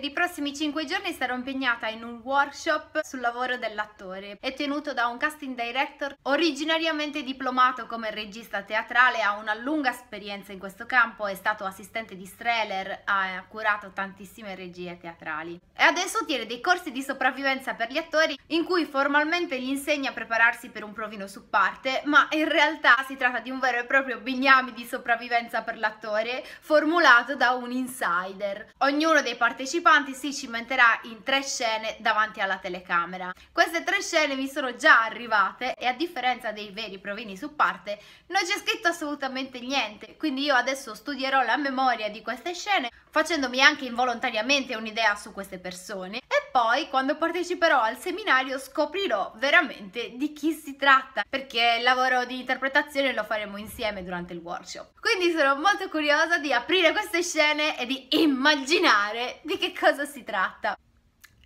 Per i prossimi 5 giorni sarò impegnata in un workshop sul lavoro dell'attore, è tenuto da un casting director originariamente diplomato come regista teatrale, ha una lunga esperienza in questo campo, è stato assistente di Streller, ha curato tantissime regie teatrali e adesso tiene dei corsi di sopravvivenza per gli attori in cui formalmente gli insegna a prepararsi per un provino su parte, ma in realtà si tratta di un vero e proprio bignami di sopravvivenza per l'attore formulato da un insider. Ognuno dei partecipanti si cimenterà in tre scene davanti alla telecamera. Queste tre scene mi sono già arrivate e a differenza dei veri provini su parte non c'è scritto assolutamente niente, quindi io adesso studierò la memoria di queste scene facendomi anche involontariamente un'idea su queste persone e poi quando parteciperò al seminario scoprirò veramente di chi si tratta perché il lavoro di interpretazione lo faremo insieme durante il workshop. Quindi sono molto curiosa di aprire queste scene e di immaginare di che cosa si tratta.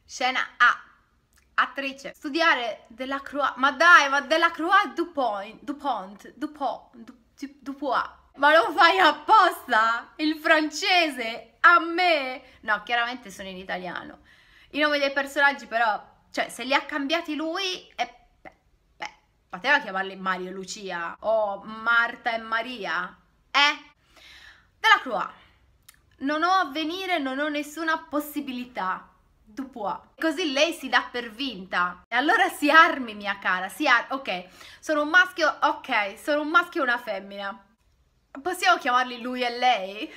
Scena A attrice, studiare della Croix ma dai, ma della Croix Dupont, Dupont, Dupont, Dupont, ma lo fai apposta? Il francese a me. No, chiaramente sono in italiano. I nomi dei personaggi però, cioè se li ha cambiati lui è Poteva chiamarli Mario e Lucia o Marta e Maria? Eh? Della Croix. Non ho avvenire, non ho nessuna possibilità. Tu puoi. Così lei si dà per vinta. E allora si armi, mia cara, si armi. Ok, sono un maschio, ok, sono un maschio e una femmina. Possiamo chiamarli lui e lei?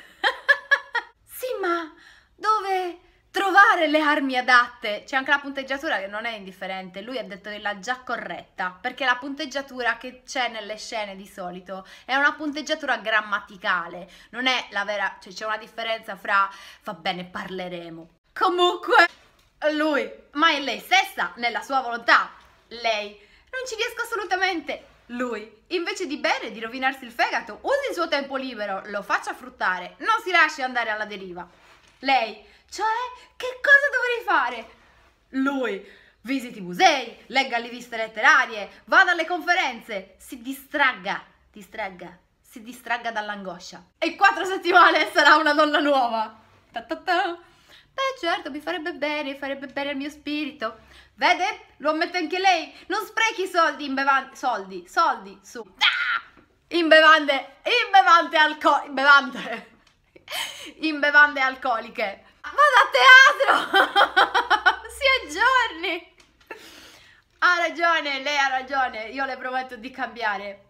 mamma, dove trovare le armi adatte? C'è anche la punteggiatura che non è indifferente, lui ha detto che l'ha già corretta, perché la punteggiatura che c'è nelle scene di solito è una punteggiatura grammaticale, non è la vera, cioè c'è una differenza fra va bene parleremo. Comunque lui, ma è lei stessa nella sua volontà, lei non ci riesco assolutamente lui, invece di bere e di rovinarsi il fegato, usi il suo tempo libero, lo faccia fruttare, non si lasci andare alla deriva. Lei, cioè, che cosa dovrei fare? Lui, visiti musei, legga le riviste letterarie, vada alle conferenze, si distragga, distragga, si distragga dall'angoscia. E in quattro settimane sarà una donna nuova. Ta ta ta. Beh certo, mi farebbe bene, farebbe bene al mio spirito. Vede? Lo ammette anche lei. Non sprechi i soldi in bevande. Soldi, soldi, su. Ah! In bevande, in bevande alcoliche. Bevande. In bevande alcoliche. Vado a teatro! si aggiorni! Ha ragione, lei ha ragione. Io le prometto di cambiare.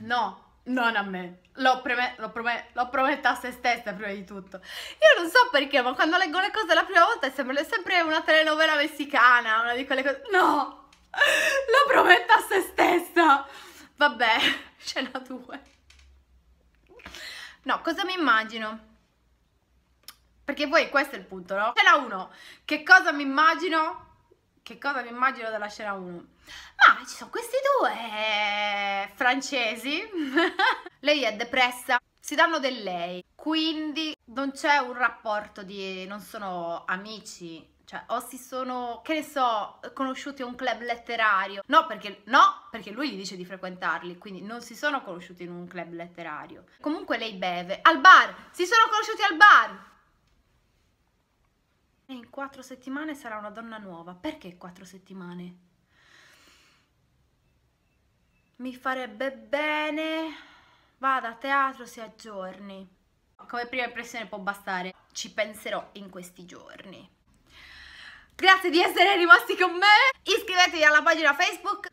No, non a me. L'ho, preme- l'ho, prome- l'ho promessa a se stessa prima di tutto. Io non so perché, ma quando leggo le cose la prima volta è sempre, una telenovela messicana, una di quelle cose... No! L'ho promessa a se stessa! Vabbè, ce n'ha due. No, cosa mi immagino? Perché poi questo è il punto, no? Scena 1. Che cosa mi immagino? Che cosa mi immagino della scena 1? Ma ci sono questi due francesi, lei è depressa, si danno del lei, quindi non c'è un rapporto di non sono amici, cioè o si sono, che ne so, conosciuti a un club letterario. No perché, no, perché lui gli dice di frequentarli, quindi non si sono conosciuti in un club letterario. Comunque lei beve, al bar, si sono conosciuti al bar! E in quattro settimane sarà una donna nuova. Perché quattro settimane? mi farebbe bene, vada a teatro, si aggiorni. Come prima impressione può bastare, ci penserò in questi giorni. Grazie di essere rimasti con me, iscrivetevi alla pagina Facebook,